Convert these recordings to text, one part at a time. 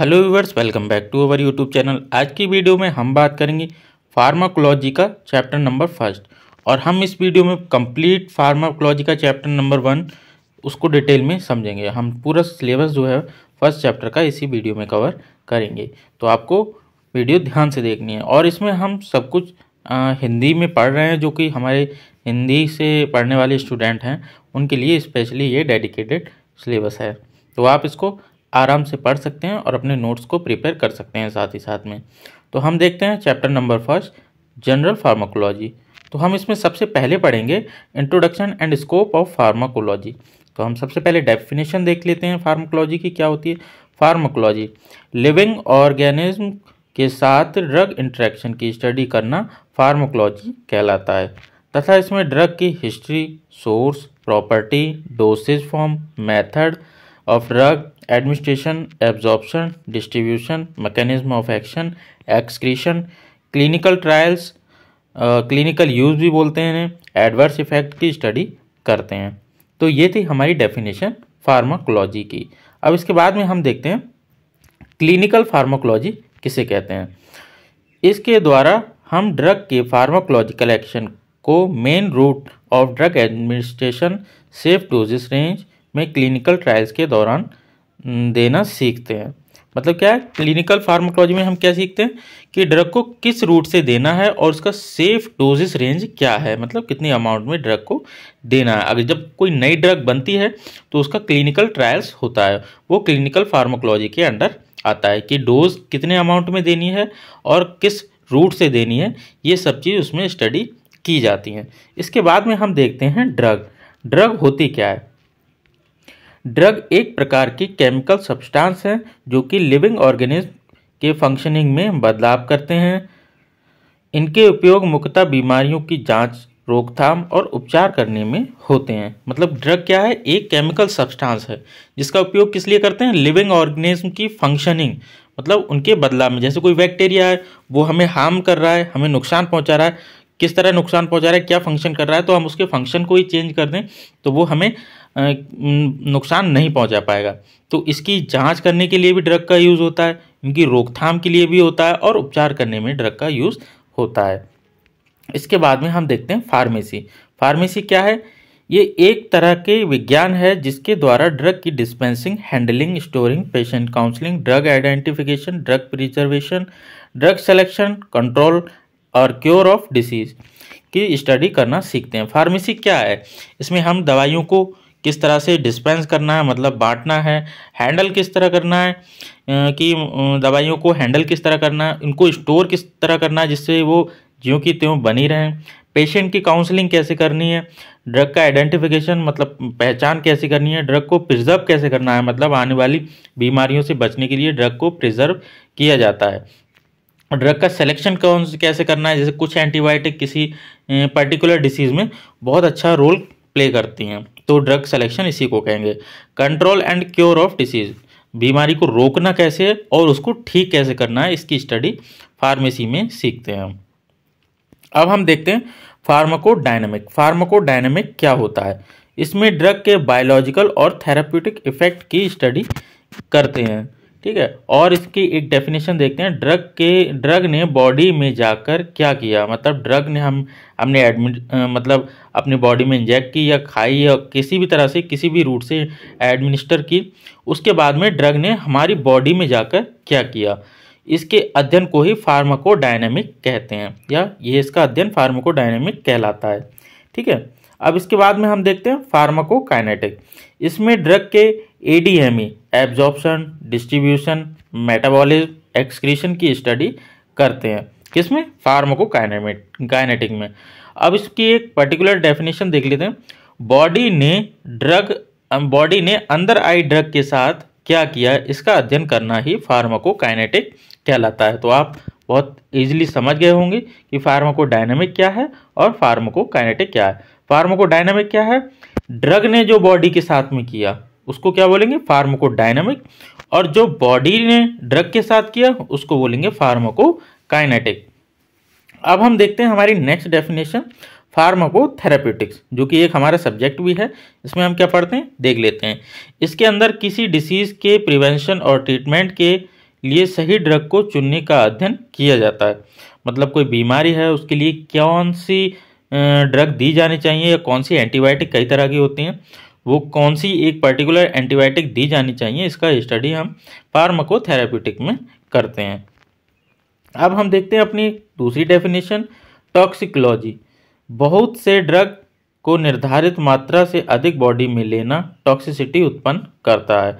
hello viewers welcome back to our YouTube channel आज की video में हम बात करेंगे फार्माकोलॉजी का चैप्टर नंबर फर्स्ट और हम इस वीडियो में कंप्लीट फार्माकोलॉजी का चैप्टर नंबर वन उसको डिटेल में समझेंगे हम पूरा सिलेबस जो है फर्स्ट चैप्टर का इसी वीडियो में कवर करेंगे तो आपको वीडियो ध्यान से देखनी है और इसमें हम सब कुछ आ, हिंदी में पढ़ रहे हैं जो कि हमारे हिंदी से पढ़ने वाले स्टूडेंट हैं उनके लिए स्पेशली ये डेडिकेटेड सिलेबस है तो आप इसको आराम से पढ़ सकते हैं और अपने नोट्स को प्रिपेयर कर सकते हैं साथ ही साथ में तो हम देखते हैं chapter number first general pharmacology तो हम इसमें सबसे पहले पढ़ेंगे introduction and scope of pharmacology तो हम सबसे पहले डेफिनेशन देख लेते हैं फार्माकोलॉजी की क्या होती है फार्माकोलॉजी लिविंग ऑर्गेनिज्म के साथ ड्रग इंट्रैक्शन की स्टडी करना फार्माकोलॉजी कहलाता है तथा इसमें ड्रग की history source property dosage form method of drug administration absorption distribution mechanism of action excretion clinical trials clinical use भी बोलते हैं एडवर्स इफेक्ट की स्टडी करते हैं तो ये थी हमारी डेफिनेशन फार्माकोलॉजी की अब इसके बाद में हम देखते हैं क्लिनिकल फार्माकोलॉजी किसे कहते हैं इसके द्वारा हम ड्रग के फार्माकोलॉजिकल एक्शन को main route of drug administration safe doses range में क्लिनिकल ट्रायल्स के दौरान देना सीखते हैं मतलब क्या है क्लिनिकल फार्माकोलॉजी में हम क्या सीखते हैं कि ड्रग को किस रूट से देना है और उसका सेफ डोजेस रेंज क्या है मतलब कितनी अमाउंट में ड्रग को देना है अगर जब कोई नई ड्रग बनती है तो उसका क्लिनिकल ट्रायल्स होता है वो क्लिनिकल फार्माकोलॉजी के अंडर आता है कि डोज कितने अमाउंट में देनी है और किस रूट से देनी है ये सब चीज़ उसमें स्टडी की जाती हैं इसके बाद में हम देखते हैं ड्रग ड्रग होती क्या है ड्रग एक प्रकार की केमिकल सब्सटेंस है जो कि लिविंग ऑर्गेनिज्म के फंक्शनिंग में बदलाव करते हैं इनके उपयोग मुख्यतः बीमारियों की जांच रोकथाम और उपचार करने में होते हैं मतलब ड्रग क्या है एक केमिकल सब्सटेंस है जिसका उपयोग किस लिए करते हैं लिविंग ऑर्गेनिज्म की फंक्शनिंग मतलब उनके बदलाव में जैसे कोई बैक्टीरिया है वो हमें हार्म कर रहा है हमें नुकसान पहुंचा रहा है किस तरह नुकसान पहुंचा रहा है क्या फंक्शन कर रहा है तो हम उसके फंक्शन को ही चेंज कर दें तो वो हमें नुकसान नहीं पहुंचा पाएगा तो इसकी जांच करने के लिए भी ड्रग का यूज़ होता है इनकी रोकथाम के लिए भी होता है और उपचार करने में ड्रग का यूज़ होता है इसके बाद में हम देखते हैं फार्मेसी फार्मेसी क्या है ये एक तरह के विज्ञान है जिसके द्वारा ड्रग की dispensing handling storing patient counselling drug identification drug preservation drug selection control और क्योर ऑफ डिसीज की स्टडी करना सीखते हैं फार्मेसी क्या है इसमें हम दवाइयों को किस तरह से डिस्पेंस करना है मतलब बांटना है हैंडल किस तरह करना है कि दवाइयों को हैंडल किस तरह करना है इनको स्टोर किस तरह करना है जिससे वो ज्यों की त्यों बनी रहें पेशेंट की काउंसलिंग कैसे करनी है ड्रग का आइडेंटिफिकेशन मतलब पहचान कैसे करनी है ड्रग को प्रिजर्व कैसे करना है मतलब आने वाली बीमारियों से बचने के लिए ड्रग को प्रिजर्व किया जाता है ड्रग का सिलेक्शन कौन कैसे करना है जैसे कुछ एंटीबायोटिक किसी पर्टिकुलर डिसीज़ में बहुत अच्छा रोल प्ले करती हैं तो ड्रग सेलेक्शन इसी को कहेंगे control and cure of disease बीमारी को रोकना कैसे और उसको ठीक कैसे करना है इसकी स्टडी फार्मेसी में सीखते हैं हम अब हम देखते हैं फार्माकोडायनेमिक फार्माकोडायनेमिक क्या होता है इसमें ड्रग के बायोलॉजिकल और थेराप्यूटिक इफेक्ट की स्टडी करते हैं ठीक है और इसकी एक डेफिनेशन देखते हैं ड्रग के ड्रग ने बॉडी में जाकर क्या किया मतलब ड्रग ने हम हमने एडमिट मतलब अपने बॉडी में इंजेक्ट की या खाई या किसी भी तरह से किसी भी रूट से एडमिनिस्टर की उसके बाद में ड्रग ने हमारी बॉडी में जाकर क्या किया इसके अध्ययन को ही फार्माकोडायनेमिक कहते हैं या ये इसका अध्ययन फार्माकोडायनेमिक कहलाता है ठीक है अब इसके बाद में हम देखते हैं फार्माकोकाइनेटिक इसमें ड्रग के ADME absorption distribution metabolism excretion की स्टडी करते हैं किसमें काइनेटिक में अब इसकी एक पर्टिकुलर डेफिनेशन देख लेते हैं बॉडी ने ड्रग बॉडी ने अंदर आई ड्रग के साथ क्या किया इसका अध्ययन करना ही फार्माकोकाइनेटिक कहलाता है तो आप बहुत इजीली समझ गए होंगे कि डायनेमिक क्या है और फार्माकोकाइनेटिक क्या है डायनेमिक क्या है ड्रग ने जो बॉडी के साथ में किया उसको क्या बोलेंगे फार्मोकोडाइनमिक और जो बॉडी ने ड्रग के साथ किया उसको बोलेंगे फार्माकोकाइनेटिक अब हम देखते हैं हमारी नेक्स्ट डेफिनेशन फार्मोकोथेरापेटिक्स जो कि एक हमारा सब्जेक्ट भी है इसमें हम क्या पढ़ते हैं देख लेते हैं इसके अंदर किसी डिसीज़ के प्रिवेंशन और ट्रीटमेंट के लिए सही ड्रग को चुनने का अध्ययन किया जाता है मतलब कोई बीमारी है उसके लिए कौन सी ड्रग दी जानी चाहिए या कौन सी एंटीबायोटिक कई तरह की होती हैं वो कौन सी एक पर्टिकुलर एंटीबायोटिक दी जानी चाहिए इसका स्टडी हम फार्माकोथेराप्यूटिक में करते हैं अब हम देखते हैं अपनी दूसरी डेफिनेशन टॉक्सिकोलॉजी बहुत से ड्रग को निर्धारित मात्रा से अधिक बॉडी में लेना टॉक्सिसिटी उत्पन्न करता है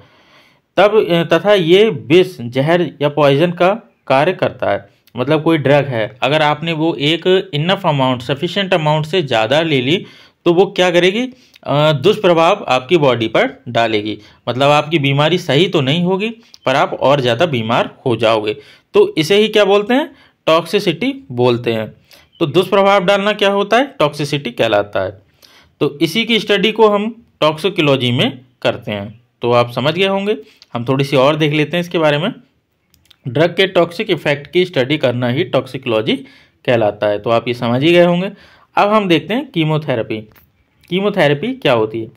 तब तथा ये विष जहर या पॉइजन का कार्य करता है मतलब कोई ड्रग है अगर आपने वो एक इनफ अमाउंट सफिशेंट अमाउंट से ज़्यादा ले ली तो वो क्या करेगी दुष्प्रभाव आपकी बॉडी पर डालेगी मतलब आपकी बीमारी सही तो नहीं होगी पर आप और ज़्यादा बीमार हो जाओगे तो इसे ही क्या बोलते हैं टॉक्सिसिटी बोलते हैं तो दुष्प्रभाव डालना क्या होता है टॉक्सिसिटी कहलाता है तो इसी की स्टडी को हम टॉक्सिकोलॉजी में करते हैं तो आप समझ गए होंगे हम थोड़ी सी और देख लेते हैं इसके बारे में ड्रग के टॉक्सिक इफेक्ट की स्टडी करना ही टॉक्सिकोलॉजी कहलाता है तो आप ये समझ ही गए होंगे अब हम देखते हैं कीमोथेरेपी कीमोथेरेपी क्या होती है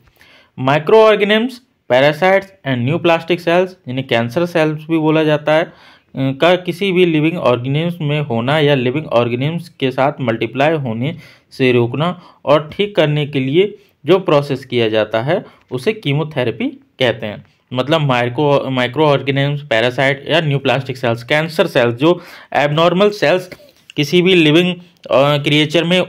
micro organisms parasites and neoplastic cells जिन्हें कैंसर सेल्स भी बोला जाता है अं, का किसी भी लिविंग ऑर्गेनिम्स में होना या लिविंग ऑर्गेनिम्स के साथ मल्टीप्लाई होने से रोकना और ठीक करने के लिए जो प्रोसेस किया जाता है उसे कीमोथेरेपी कहते हैं मतलब माइक्रो माइक्रो ऑर्गेनिम्स पैरासाइट या neoplastic cells cancer cells जो एबनॉर्मल सेल्स किसी भी लिविंग क्रिएचर में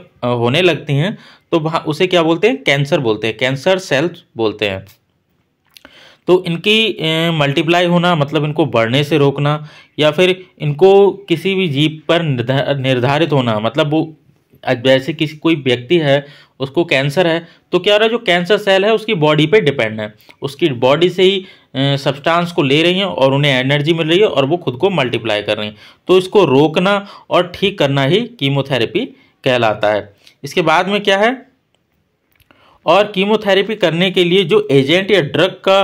होने लगती हैं तो वहाँ उसे क्या बोलते हैं कैंसर बोलते हैं कैंसर सेल्स बोलते हैं तो इनकी मल्टीप्लाई होना मतलब इनको बढ़ने से रोकना या फिर इनको किसी भी जीव पर निर्धारित होना मतलब वो जैसे किसी कोई व्यक्ति है उसको कैंसर है तो क्या हो रहा है जो कैंसर सेल है उसकी बॉडी पे डिपेंड है उसकी बॉडी से ही सब्सटेंस को ले रही हैं और उन्हें एनर्जी मिल रही है और वो खुद को मल्टीप्लाई कर रही हैं तो इसको रोकना और ठीक करना ही कीमोथेरेपी कहलाता है इसके बाद में क्या है और कीमोथेरेपी करने के लिए जो एजेंट या ड्रग का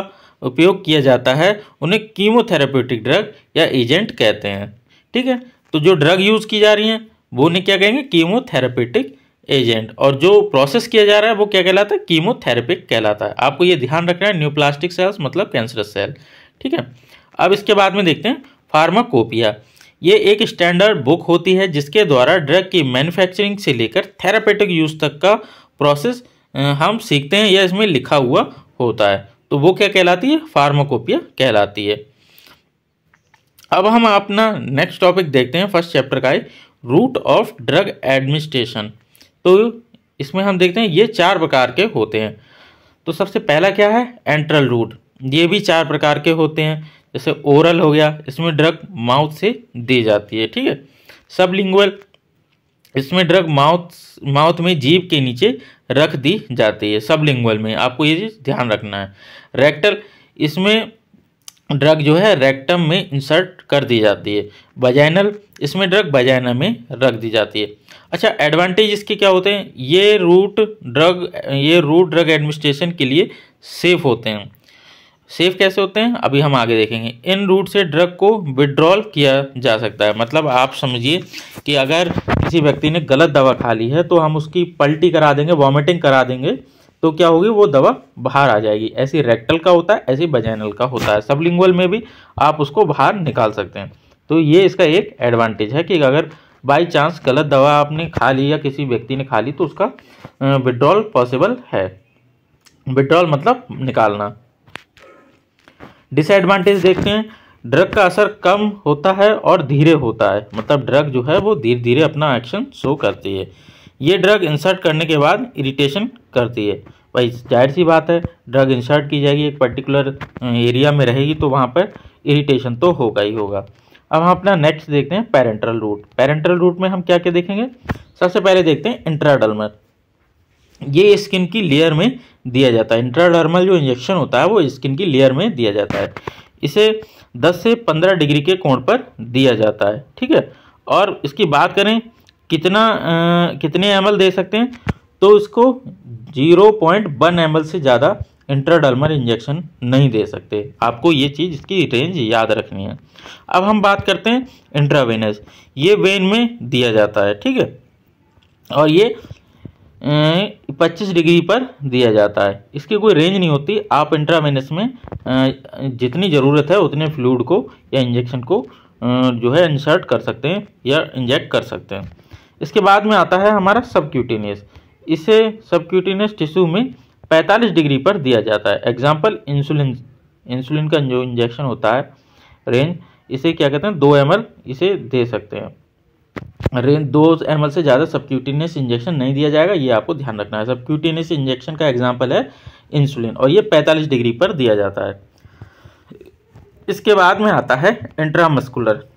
उपयोग किया जाता है उन्हें कीमोथेरेप्यूटिक ड्रग या एजेंट कहते हैं ठीक है तो जो ड्रग यूज़ की जा रही हैं वो उन्हें क्या कहेंगे कीमोथेरेप्यूटिक एजेंट और जो प्रोसेस किया जा रहा है वो क्या कहलाता है कीमोथेरेपिक कहलाता है आपको ये ध्यान रखना है न्यूप्लास्टिक सेल्स मतलब कैंसरस सेल ठीक है अब इसके बाद में देखते हैं फार्माकोपिया ये एक स्टैंडर्ड बुक होती है जिसके द्वारा ड्रग की मैन्युफैक्चरिंग से लेकर थेरापेटिक यूज तक का प्रोसेस हम सीखते हैं या इसमें लिखा हुआ होता है तो वो क्या कहलाती है फार्माकोपिया कहलाती है अब हम अपना नेक्स्ट टॉपिक देखते हैं फर्स्ट चैप्टर का रूट ऑफ ड्रग एडमिनिस्ट्रेशन तो इसमें हम देखते हैं ये चार प्रकार के होते हैं तो सबसे पहला क्या है एंट्रल रूट ये भी चार प्रकार के होते हैं जैसे ओरल हो गया इसमें ड्रग माउथ से दी जाती है ठीक है सबलिंगुअल इसमें ड्रग माउथ माउथ में जीभ के नीचे रख दी जाती है सबलिंगुअल में आपको ये चीज़ ध्यान रखना है रेक्टल इसमें ड्रग जो है रेक्टम में इंसर्ट कर दी जाती है बजाइनल इसमें ड्रग बजाइना में रख दी जाती है अच्छा एडवांटेज इसके क्या होते हैं ये रूट ड्रग ये रूट ड्रग एडमिनिस्ट्रेशन के लिए सेफ होते हैं सेफ कैसे होते हैं अभी हम आगे देखेंगे इन रूट से ड्रग को विड्रॉल किया जा सकता है मतलब आप समझिए कि अगर किसी व्यक्ति ने गलत दवा खा ली है तो हम उसकी पलटी करा देंगे वॉमिटिंग करा देंगे तो क्या होगी वो दवा बाहर आ जाएगी ऐसी रेक्टल का होता है ऐसी बजैनल का होता है सबलिंगुअल में भी आप उसको बाहर निकाल सकते हैं तो ये इसका एक एडवांटेज है कि अगर बाई चांस गलत दवा आपने खा ली या किसी व्यक्ति ने खा ली तो उसका विड्रॉल पॉसिबल है विड्रॉल मतलब निकालना डिसएडवांटेज देखते हैं ड्रग का असर कम होता है और धीरे होता है मतलब ड्रग जो है वो धीरे धीरे अपना एक्शन शो करती है ये ड्रग इंसर्ट करने के बाद इरिटेशन करती है भाई जाहिर सी बात है ड्रग इंसर्ट की जाएगी एक पर्टिकुलर एरिया में रहेगी तो वहाँ पर इरिटेशन तो होगा ही होगा अब हम अपना नेक्स्ट देखते हैं पैरेंट्रल रूट पैरेंट्रल रूट में हम क्या क्या देखेंगे सबसे पहले देखते हैं इंट्राडर्मल ये स्किन की लेयर में दिया जाता है इंट्राडर्मल जो इंजेक्शन होता है वो स्किन की लेयर में दिया जाता है इसे 10 से 15 डिग्री के कोण पर दिया जाता है ठीक है और इसकी बात करें कितना आ, कितने एम दे सकते हैं तो उसको जीरो पॉइंट वन एम से ज़्यादा इंट्राडर्मल इंजेक्शन नहीं दे सकते आपको ये चीज़ इसकी रेंज याद रखनी है अब हम बात करते हैं इंट्रावेनस ये वेन में दिया जाता है ठीक है और ये पच्चीस डिग्री पर दिया जाता है इसकी कोई रेंज नहीं होती आप इंट्रावेनस में जितनी ज़रूरत है उतने फ्लूड को या इंजेक्शन को जो है इंसर्ट कर सकते हैं या इंजेक्ट कर सकते हैं इसके बाद में आता है हमारा सबक्यूटेनियस इसे सबक्यूटेनियस टिश्यू में 45 डिग्री पर दिया जाता है एग्जाम्पल इंसुलिन इंसुलिन का जो इंजेक्शन होता है रेंज इसे क्या कहते हैं दो एम इसे दे सकते हैं रेंज दो एम से ज़्यादा सबक्यूटेनियस इंजेक्शन नहीं दिया जाएगा ये आपको ध्यान रखना है सबक्यूटेनियस इंजेक्शन का एग्जाम्पल है इंसुलिन और ये पैंतालीस डिग्री पर दिया जाता है इसके बाद में आता है इंट्रामस्कुलर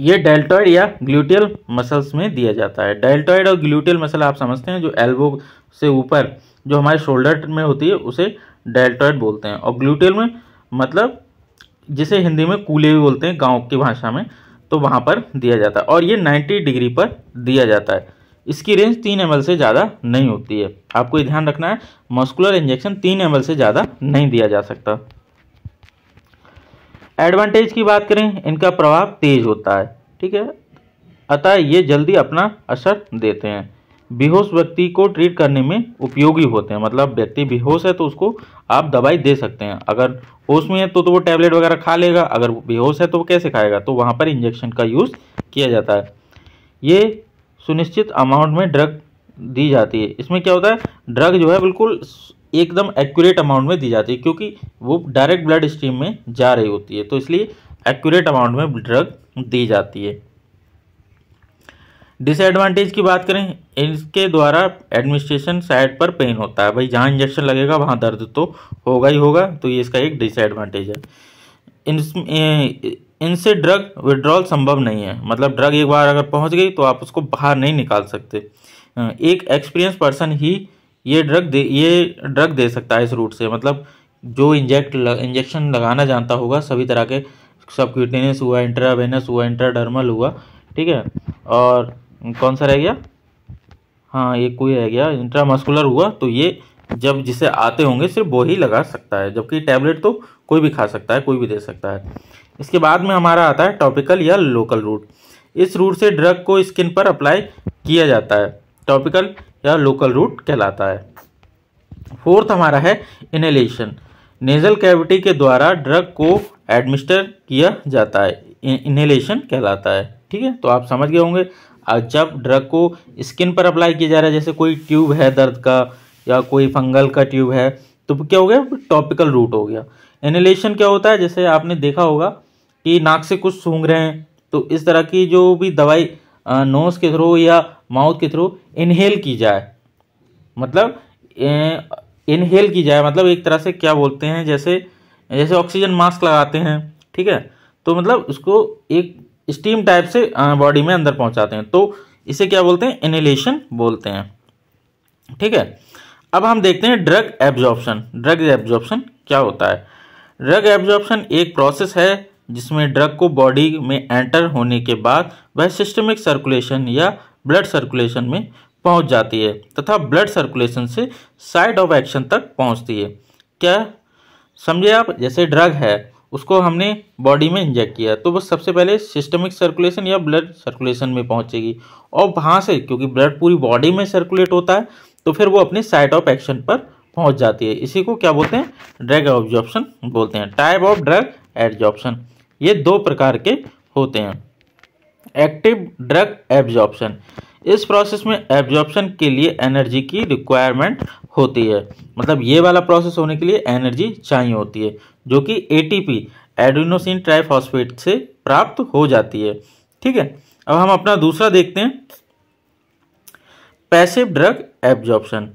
ये डेल्टॉइड या ग्लूटियल मसल्स में दिया जाता है डेल्टॉइड और ग्लूटियल मसल आप समझते हैं जो एल्बो से ऊपर जो हमारे शोल्डर में होती है उसे डेल्टॉइड बोलते हैं और ग्लूटियल में मतलब जिसे हिंदी में कूले भी बोलते हैं गांव की भाषा में तो वहाँ पर दिया जाता है और ये 90 डिग्री पर दिया जाता है इसकी रेंज तीन एम से ज़्यादा नहीं होती है आपको ये ध्यान रखना है मस्कुलर इंजेक्शन तीन एम से ज़्यादा नहीं दिया जा सकता एडवांटेज की बात करें इनका प्रभाव तेज होता है ठीक है अतः ये जल्दी अपना असर देते हैं बेहोश व्यक्ति को ट्रीट करने में उपयोगी होते हैं मतलब व्यक्ति बेहोश है तो उसको आप दवाई दे सकते हैं अगर होश में है तो तो वो टैबलेट वगैरह खा लेगा अगर बेहोश है तो वो कैसे खाएगा तो वहाँ पर इंजेक्शन का यूज़ किया जाता है ये सुनिश्चित अमाउंट में ड्रग दी जाती है इसमें क्या होता है ड्रग जो है बिल्कुल एकदम एक्यूरेट अमाउंट में दी जाती है क्योंकि वो डायरेक्ट ब्लड स्ट्रीम में जा रही होती है तो इसलिए एक्यूरेट अमाउंट में ड्रग दी जाती है डिसएडवांटेज की बात करें इसके द्वारा एडमिनिस्ट्रेशन साइड पर पेन होता है भाई जहाँ इंजेक्शन लगेगा वहाँ दर्द तो होगा ही होगा तो ये इसका एक डिसएडवांटेज है इन इनसे ड्रग विड्रॉल संभव नहीं है मतलब ड्रग एक बार अगर पहुँच गई तो आप उसको बाहर नहीं निकाल सकते एक एक्सपीरियंस पर्सन ही ये ड्रग दे ये ड्रग दे सकता है इस रूट से मतलब जो इंजेक्ट लग, इंजेक्शन लगाना जानता होगा सभी तरह के सब क्यूटेनियस हुआ इंट्रावेनस हुआ इंट्राडर्मल हुआ ठीक है और कौन सा रह गया हाँ ये कोई रह गया इंट्रामस्कुलर हुआ तो ये जब जिसे आते होंगे सिर्फ वो ही लगा सकता है जबकि टैबलेट तो कोई भी खा सकता है कोई भी दे सकता है इसके बाद में हमारा आता है टॉपिकल या लोकल रूट इस रूट से ड्रग को स्किन पर अप्लाई किया जाता है टॉपिकल या लोकल रूट कहलाता है फोर्थ हमारा है इनहेलेशन नेजल कैविटी के द्वारा ड्रग को एडमिस्टर किया जाता है इनहेलेशन कहलाता है ठीक है तो आप समझ गए होंगे जब ड्रग को स्किन पर अप्लाई किया जा रहा है जैसे कोई ट्यूब है दर्द का या कोई फंगल का ट्यूब है तो क्या हो गया टॉपिकल रूट हो गया इनहेलेशन क्या होता है जैसे आपने देखा होगा कि नाक से कुछ सूंघ रहे हैं तो इस तरह की जो भी दवाई नोज के थ्रू या माउथ के थ्रू इनहेल की जाए मतलब इनहेल की जाए मतलब एक तरह से क्या बोलते हैं जैसे जैसे ऑक्सीजन मास्क लगाते हैं ठीक है तो मतलब उसको एक स्टीम टाइप से बॉडी में अंदर पहुंचाते हैं तो इसे क्या बोलते हैं इनहेलेशन बोलते हैं ठीक है अब हम देखते हैं ड्रग एब्जॉर्प्शन ड्रग एब्जॉर्प्शन क्या होता है ड्रग एब्जॉर्प्शन एक प्रोसेस है जिसमें ड्रग को बॉडी में एंटर होने के बाद वह सिस्टमिक सर्कुलेशन या ब्लड सर्कुलेशन में पहुंच जाती है तथा ब्लड सर्कुलेशन से साइड ऑफ एक्शन तक पहुंचती है क्या समझे आप जैसे ड्रग है उसको हमने बॉडी में इंजेक्ट किया तो वो सबसे पहले सिस्टमिक सर्कुलेशन या ब्लड सर्कुलेशन में पहुंचेगी और वहाँ से क्योंकि ब्लड पूरी बॉडी में सर्कुलेट होता है तो फिर वो अपने साइट ऑफ एक्शन पर पहुँच जाती है इसी को क्या बोलते हैं ड्रग ऑब्जॉर्प्शन बोलते हैं टाइप ऑफ ड्रग एडजॉर्प्शन ये दो प्रकार के होते हैं एक्टिव ड्रग एब्जॉर्प्शन इस प्रोसेस में एब्जॉर्प्शन के लिए एनर्जी की रिक्वायरमेंट होती है मतलब ये वाला प्रोसेस होने के लिए एनर्जी चाहिए होती है जो कि एटीपी एडिनोसिन ट्राइफॉस्फेट से प्राप्त हो जाती है ठीक है अब हम अपना दूसरा देखते हैं पैसिव ड्रग एब्जॉर्प्शन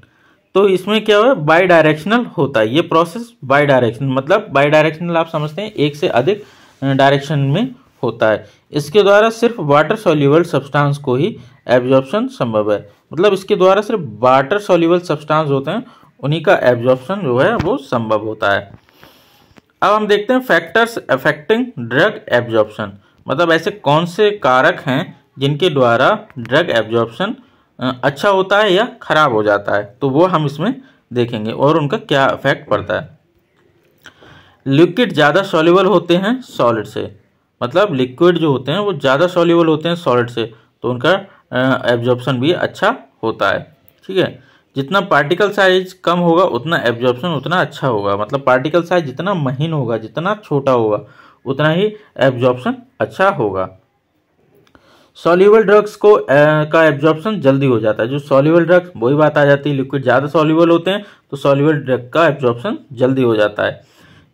तो इसमें क्या हुआ बाई डायरेक्शनल होता है ये प्रोसेस बाई डायरेक्शन मतलब बाई डायरेक्शनल आप समझते हैं एक से अधिक डायरेक्शन में होता है इसके द्वारा सिर्फ वाटर सोल्यूबल सब्सटेंस को ही एब्जॉर्प्शन संभव है मतलब इसके द्वारा सिर्फ वाटर सोल्यूबल सब्सटेंस होते हैं उन्हीं का एब्जॉर्प्शन जो है वो संभव होता है अब हम देखते हैं फैक्टर्स अफेक्टिंग ड्रग एब्जॉर्प्शन मतलब ऐसे कौन से कारक हैं जिनके द्वारा ड्रग एब्जॉर्प्शन अच्छा होता है या खराब हो जाता है तो वो हम इसमें देखेंगे और उनका क्या इफेक्ट पड़ता है लिक्विड ज़्यादा सॉल्यूबल होते हैं सॉलिड से मतलब लिक्विड जो होते हैं वो ज़्यादा सॉल्यूबल होते हैं सॉलिड से तो उनका एब्जॉर्प्शन भी अच्छा होता है ठीक है जितना पार्टिकल साइज कम होगा उतना एब्जॉर्प्शन उतना अच्छा होगा मतलब पार्टिकल साइज जितना महीन होगा जितना छोटा होगा उतना ही एब्जॉर्प्शन अच्छा होगा सॉल्यूबल ड्रग्स को आ, का एब्जॉर्प्शन जल्दी हो जाता है जो सॉल्यूबल ड्रग्स वही बात आ जाती है लिक्विड ज़्यादा सॉल्यूबल होते हैं तो सॉल्यूबल ड्रग का एब्जॉर्प्शन जल्दी हो जाता है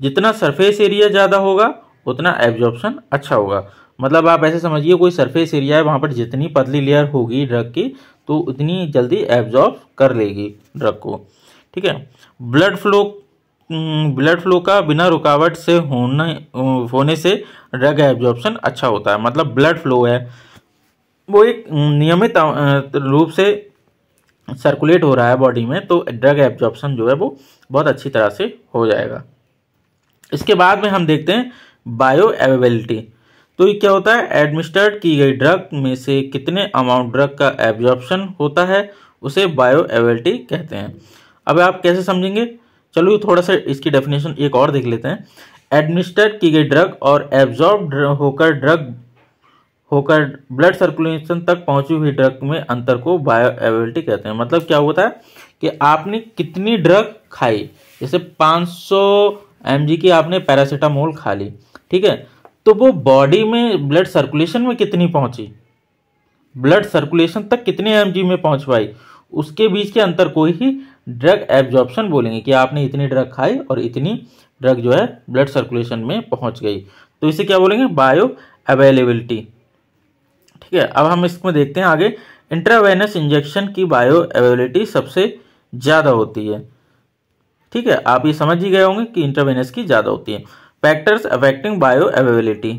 जितना सरफेस एरिया ज़्यादा होगा उतना एब्जॉर्प्शन अच्छा होगा मतलब आप ऐसे समझिए कोई सरफेस एरिया है वहाँ पर जितनी पतली लेयर होगी ड्रग की तो उतनी जल्दी एब्जॉर्ब कर लेगी ड्रग को ठीक है ब्लड फ्लो ब्लड फ्लो का बिना रुकावट से होने होने से ड्रग एब्जॉर्प्शन अच्छा होता है मतलब ब्लड फ्लो है वो एक नियमित रूप से सर्कुलेट हो रहा है बॉडी में तो ड्रग एब्जॉर्प्शन जो है वो बहुत अच्छी तरह से हो जाएगा इसके बाद में हम देखते हैं बायो एवेबिलिटी तो ये क्या होता है एडमिनिस्टर्ड की गई ड्रग में से कितने अमाउंट ड्रग का एब्जॉर्प्शन होता है उसे बायो एवेबिलिटी कहते हैं अब आप कैसे समझेंगे चलो थोड़ा सा इसकी डेफिनेशन एक और देख लेते हैं एडमिनिस्टर्ड की गई ड्रग और एब्जॉर्ब होकर ड्रग होकर ब्लड सर्कुलेशन तक पहुंची हुई ड्रग में अंतर को बायो एवेबिलिटी कहते हैं मतलब क्या होता है कि आपने कितनी ड्रग खाई जैसे एम की आपने पैरासीटामोल खा ली ठीक है तो वो बॉडी में ब्लड सर्कुलेशन में कितनी पहुंची ब्लड सर्कुलेशन तक कितने एम में पहुंच पाई उसके बीच के अंतर को ही ड्रग एब्जॉर्प्शन बोलेंगे कि आपने इतनी ड्रग खाई और इतनी ड्रग जो है ब्लड सर्कुलेशन में पहुंच गई तो इसे क्या बोलेंगे बायो अवेलेबिलिटी ठीक है अब हम इसमें देखते हैं आगे इंट्रावेनस इंजेक्शन की बायो अवेलेबिलिटी सबसे ज़्यादा होती है ठीक है आप ये समझ ही गए होंगे कि इंटरवेनस की ज़्यादा होती है फैक्टर्स अफेक्टिंग बायो अवेबिलिटी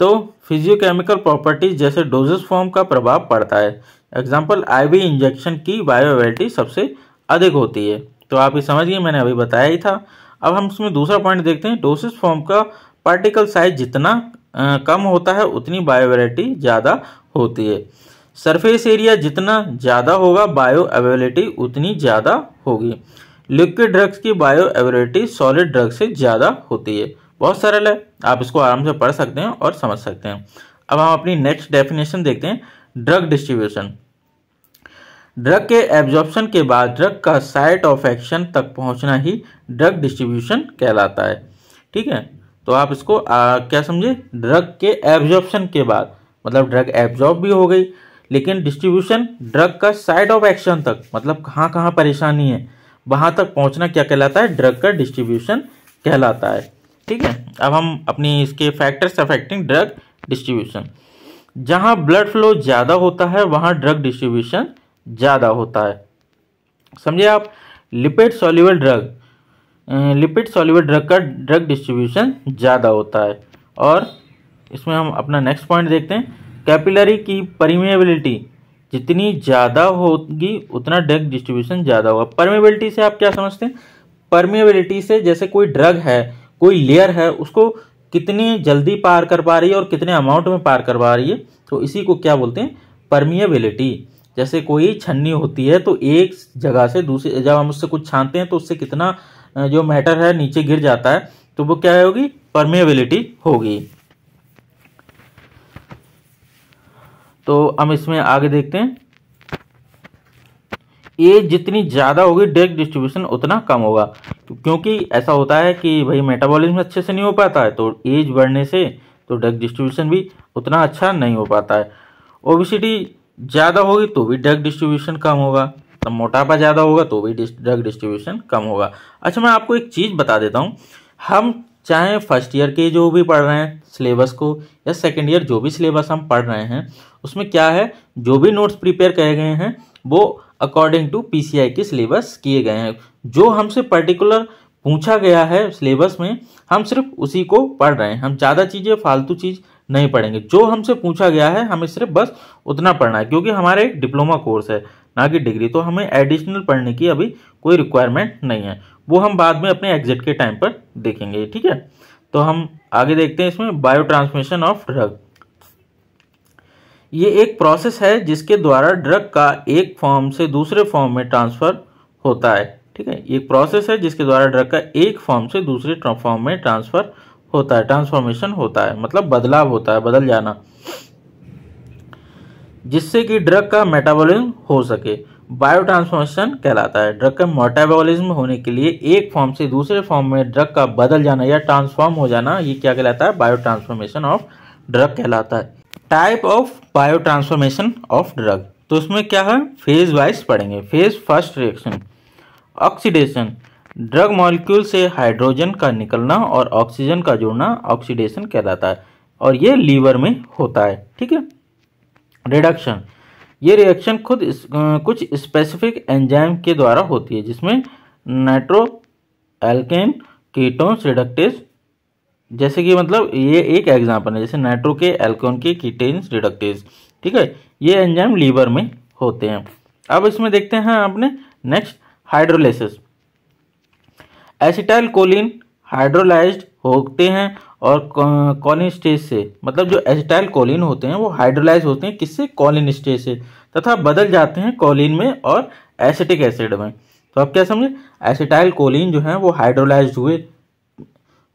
तो फिजियोकेमिकल प्रॉपर्टीज जैसे डोजेस फॉर्म का प्रभाव पड़ता है एग्जाम्पल आईवी इंजेक्शन की बायो अवेबिलिटी सबसे अधिक होती है तो आप ये समझ गए मैंने अभी बताया ही था अब हम इसमें दूसरा पॉइंट देखते हैं डोसेस फॉर्म का पार्टिकल साइज जितना कम होता है उतनी बायोवेलिटी ज़्यादा होती है सरफेस एरिया जितना ज़्यादा होगा बायो अवेबिलिटी उतनी ज़्यादा होगी लिक्विड ड्रग्स की बायो एवरिटी सॉलिड ड्रग्स से ज़्यादा होती है बहुत सरल है आप इसको आराम से पढ़ सकते हैं और समझ सकते हैं अब हम अपनी नेक्स्ट डेफिनेशन देखते हैं ड्रग डिस्ट्रीब्यूशन ड्रग के एब्जॉर्प्शन के बाद ड्रग का साइट ऑफ एक्शन तक पहुंचना ही ड्रग डिस्ट्रीब्यूशन कहलाता है ठीक है तो आप इसको आ, क्या समझे ड्रग के एब्जॉर्प्शन के बाद मतलब ड्रग एब्जॉर्ब भी हो गई लेकिन डिस्ट्रीब्यूशन ड्रग का साइट ऑफ एक्शन तक मतलब कहाँ कहाँ परेशानी है वहाँ तक पहुँचना क्या कहलाता है ड्रग का डिस्ट्रीब्यूशन कहलाता है ठीक है अब हम अपनी इसके फैक्टर्स अफेक्टिंग ड्रग डिस्ट्रीब्यूशन जहाँ ब्लड फ्लो ज़्यादा होता है वहाँ ड्रग डिस्ट्रीब्यूशन ज़्यादा होता है समझे आप lipid soluble drug lipid soluble drug का ड्रग डिस्ट्रीब्यूशन ज़्यादा होता है और इसमें हम अपना नेक्स्ट पॉइंट देखते हैं कैपिलरी की परिमेबिलिटी जितनी ज़्यादा होगी उतना ड्रग डिस्ट्रीब्यूशन ज़्यादा होगा परमेबिलिटी से आप क्या समझते हैं परमेबिलिटी से जैसे कोई ड्रग है कोई लेयर है उसको कितनी जल्दी पार कर पा रही है और कितने अमाउंट में पार कर पा रही है तो इसी को क्या बोलते हैं परमिएबिलिटी जैसे कोई छन्नी होती है तो एक जगह से दूसरी जब हम उससे कुछ छानते हैं तो उससे कितना जो मैटर है नीचे गिर जाता है तो वो क्या होगी परमिएबिलिटी होगी तो हम इसमें आगे देखते हैं एज जितनी ज़्यादा होगी डेग डिस्ट्रीब्यूशन उतना कम होगा क्योंकि ऐसा होता है कि भाई मेटाबॉलिज्म अच्छे से नहीं हो पाता है तो एज बढ़ने से तो डग डिस्ट्रीब्यूशन भी उतना अच्छा नहीं हो पाता है ओबिसिटी ज़्यादा होगी तो भी डग डिस्ट्रीब्यूशन कम होगा तो मोटापा ज़्यादा होगा तो भी डेग डिस्ट्रीब्यूशन कम होगा अच्छा मैं आपको एक चीज़ बता देता हूँ हम चाहे फर्स्ट ईयर के जो भी पढ़ रहे हैं सिलेबस को या सेकेंड ईयर जो भी सिलेबस हम पढ़ रहे हैं उसमें क्या है जो भी नोट्स प्रिपेयर किए गए हैं वो अकॉर्डिंग टू पीसीआई के सिलेबस किए गए हैं जो हमसे पर्टिकुलर पूछा गया है सिलेबस में हम सिर्फ उसी को पढ़ रहे हैं हम ज़्यादा चीज़ें फालतू चीज़ नहीं पढ़ेंगे जो हमसे पूछा गया है हमें सिर्फ बस उतना पढ़ना है क्योंकि हमारा एक डिप्लोमा कोर्स है ना कि डिग्री तो हमें एडिशनल पढ़ने की अभी कोई रिक्वायरमेंट नहीं है वो हम बाद में अपने एग्जिट के टाइम पर देखेंगे ठीक है तो हम आगे देखते हैं इसमें बायो ट्रांसमिशन ऑफ ड्रग ये एक प्रोसेस है जिसके द्वारा ड्रग का एक फॉर्म से दूसरे फॉर्म में ट्रांसफर होता है ठीक है ये प्रोसेस है जिसके द्वारा ड्रग का एक फॉर्म से दूसरे फॉर्म में ट्रांसफर होता है ट्रांसफॉर्मेशन होता है मतलब बदलाव होता है बदल जाना जिससे कि ड्रग का मेटाबॉलिज्म हो सके बायोट्रांसफॉर्मेशन कहलाता है ड्रग के मोटाबोलिज्म होने के लिए एक फॉर्म से दूसरे फॉर्म में ड्रग का बदल जाना या ट्रांसफॉर्म हो जाना ये क्या कहलाता है बायोट्रांसफॉर्मेशन ऑफ ड्रग कहलाता है type of biotransformation of drug तो उसमें क्या है फेज वाइज पढ़ेंगे phase first reaction oxidation drug molecule से हाइड्रोजन का निकलना और ऑक्सीजन का जुड़ना ऑक्सीडेशन कहलाता है और ये लीवर में होता है ठीक है रिडक्शन ये रिएक्शन खुद इस, कुछ स्पेसिफिक एंजाइम के द्वारा होती है जिसमें नाइट्रो एल्केन कीटोन रिडक्टेज जैसे कि मतलब ये एक एग्जाम्पल है जैसे नाइट्रो के एल्कोन के कीटेन्स रिडक्टेज ठीक है ये एंजाइम लीवर में होते हैं अब इसमें देखते हैं आपने next hydrolysis acetylcholine hydrolysed होते हैं और कॉलिन स्टेज से मतलब जो एसिटाइल कॉलिन होते हैं वो हाइड्रोलाइज होते हैं किससे कॉलिन स्टेज से तथा बदल जाते हैं कॉलिन में और एसिटिक एसिड में तो आप क्या समझे एसिटाइल कोलिन जो है वो हाइड्रोलाइज हुए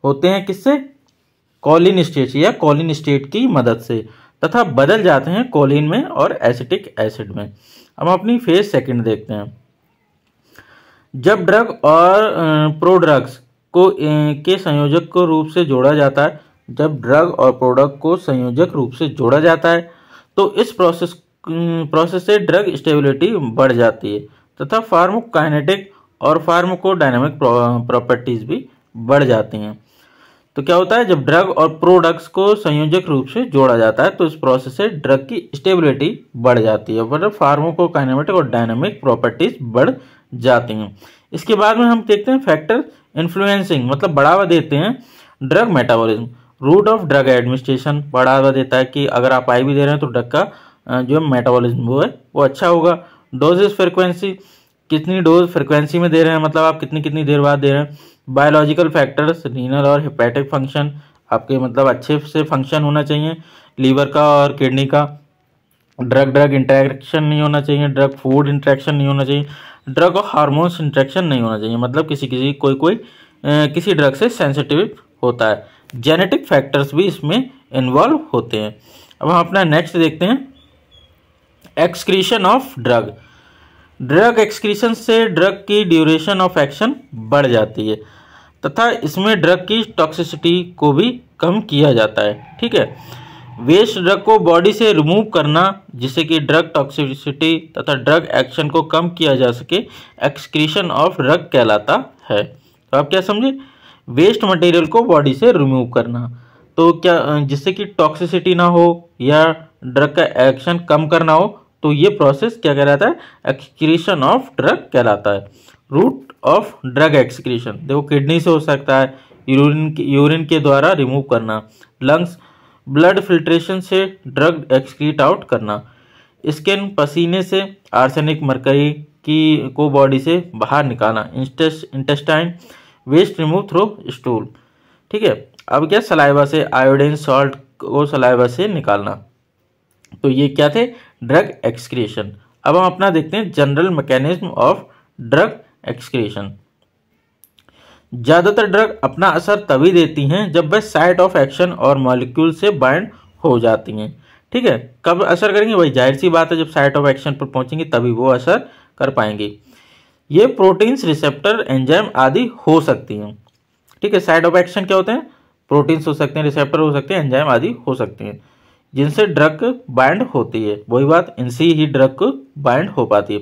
होते हैं किससे कॉलिन स्टेज या कॉलिन स्टेट की मदद से तथा बदल जाते हैं कोलिन में और एसिटिक एसिड में अब अपनी फेज सेकंड देखते हैं जब ड्रग और प्रोड्रग्स को के संयोजक को रूप से जोड़ा जाता है जब ड्रग और प्रोडक्ट को संयोजक रूप से जोड़ा जाता है तो इस प्रोसेस प्रोसेस से ड्रग स्टेबिलिटी बढ़ जाती है तथा फार्मोकाइनेटिक और फार्मोकोडाइनेमिक प्रॉपर्टीज भी बढ़ जाती हैं तो क्या होता है जब ड्रग और प्रोडक्ट्स को संयोजक रूप से जोड़ा जाता है तो इस प्रोसेस से ड्रग की स्टेबिलिटी बढ़ जाती है मतलब फार्मोकोकाइनेमेटिक और डायनेमिक प्रॉपर्टीज बढ़ जाती हैं इसके बाद में हम देखते हैं फैक्टर इन्फ्लुएंसिंग मतलब बढ़ावा देते हैं drug metabolism route of drug administration बढ़ावा देता है कि अगर आप आई भी दे रहे हैं तो ड्रग का जो मेटाबॉलिज्म वो है वो अच्छा होगा डोजेज फ्रिक्वेंसी कितनी डोज फ्रिक्वेंसी में दे रहे हैं मतलब आप कितनी कितनी देर बाद दे रहे हैं बायोलॉजिकल फैक्टर्स रीनल और हिपैटिक फंक्शन आपके मतलब अच्छे से फंक्शन होना चाहिए लीवर का और किडनी का ड्रग ड्रग इंट्रैक्शन नहीं होना चाहिए ड्रग फूड इंट्रैक्शन नहीं होना चाहिए ड्रग और हार्मोन्स इंट्रैक्शन नहीं होना चाहिए मतलब किसी किसी कोई कोई किसी ड्रग से सेंसिटिव होता है जेनेटिक फैक्टर्स भी इसमें इन्वॉल्व होते हैं अब हम अपना नेक्स्ट देखते हैं excretion of drug drug excretion से ड्रग की ड्यूरेशन ऑफ एक्शन बढ़ जाती है तथा इसमें ड्रग की टॉक्सिसिटी को भी कम किया जाता है ठीक है वेस्ट ड्रग को बॉडी से रिमूव करना जिससे कि ड्रग टॉक्सिसिटी तथा ड्रग एक्शन को कम किया जा सके एक्सक्रीशन ऑफ ड्रग कहलाता है तो आप क्या समझे वेस्ट मटेरियल को बॉडी से रिमूव करना तो क्या जिससे कि टॉक्सिसिटी ना हो या ड्रग का एक्शन कम करना हो तो ये प्रोसेस क्या कहलाता है एक्सक्रीशन ऑफ ड्रग कहलाता है रूट ऑफ ड्रग एक्सक्रीशन देखो किडनी से हो सकता है यूरिन यूरिन के द्वारा रिमूव करना लंग्स ब्लड फिल्ट्रेशन से ड्रग एक्सक्रीट आउट करना स्किन पसीने से आर्सेनिक मरकरी की को बॉडी से बाहर निकालना intestine waste remove through stool ठीक है अब क्या सलाइवा से आयोडीन सॉल्ट को सलाइवा से निकालना तो ये क्या थे ड्रग एक्सक्रीशन अब हम अपना देखते हैं general mechanism of drug excretion ज़्यादातर ड्रग अपना असर तभी देती हैं जब वह साइट ऑफ एक्शन और मॉलिक्यूल से बाइंड हो जाती हैं ठीक है कब असर करेंगे वही जाहिर सी बात है जब साइट ऑफ एक्शन पर पहुंचेंगे तभी वो असर कर पाएंगी ये प्रोटीन्स रिसेप्टर एंजाइम आदि हो सकती हैं ठीक है साइट ऑफ एक्शन क्या होते हैं प्रोटीन्स हो सकते हैं रिसेप्टर हो सकते हैं एंजाइम आदि हो सकती हैं जिनसे ड्रग बाइंड होती है वही बात इनसे ही ड्रग बाइंड हो पाती है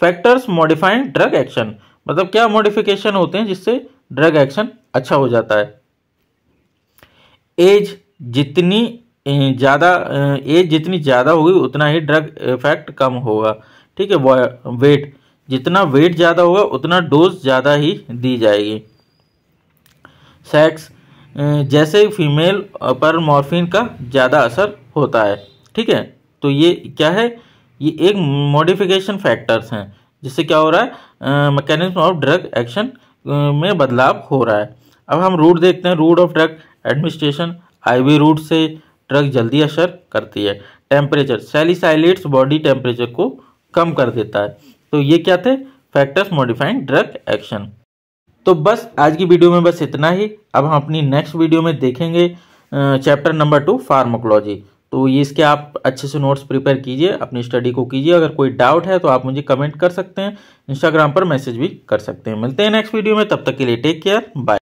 फैक्टर्स मॉडिफाइंग ड्रग एक्शन मतलब क्या मॉडिफिकेशन होते हैं जिससे ड्रग एक्शन अच्छा हो जाता है एज जितनी ज़्यादा एज जितनी ज़्यादा होगी उतना ही ड्रग इफेक्ट कम होगा ठीक है वेट जितना वेट ज़्यादा होगा उतना डोज ज़्यादा ही दी जाएगी सेक्स जैसे फीमेल पर मॉर्फिन का ज़्यादा असर होता है ठीक है तो ये क्या है ये एक मॉडिफिकेशन फैक्टर्स हैं जिससे क्या हो रहा है मैकेनिज्म ऑफ ड्रग एक्शन में बदलाव हो रहा है अब हम रूट देखते हैं route of drug administration IV route से ड्रग जल्दी असर करती है टेम्परेचर सेलिसाइलेट्स बॉडी टेम्परेचर को कम कर देता है तो ये क्या थे फैक्टर्स मॉडिफाइंग ड्रग एक्शन तो बस आज की वीडियो में बस इतना ही अब हम अपनी नेक्स्ट वीडियो में देखेंगे चैप्टर नंबर टू फार्माकोलॉजी तो ये इसके आप अच्छे से नोट्स प्रिपेयर कीजिए अपनी स्टडी को कीजिए अगर कोई डाउट है तो आप मुझे कमेंट कर सकते हैं इंस्टाग्राम पर मैसेज भी कर सकते हैं मिलते हैं नेक्स्ट वीडियो में तब तक के लिए टेक केयर बाय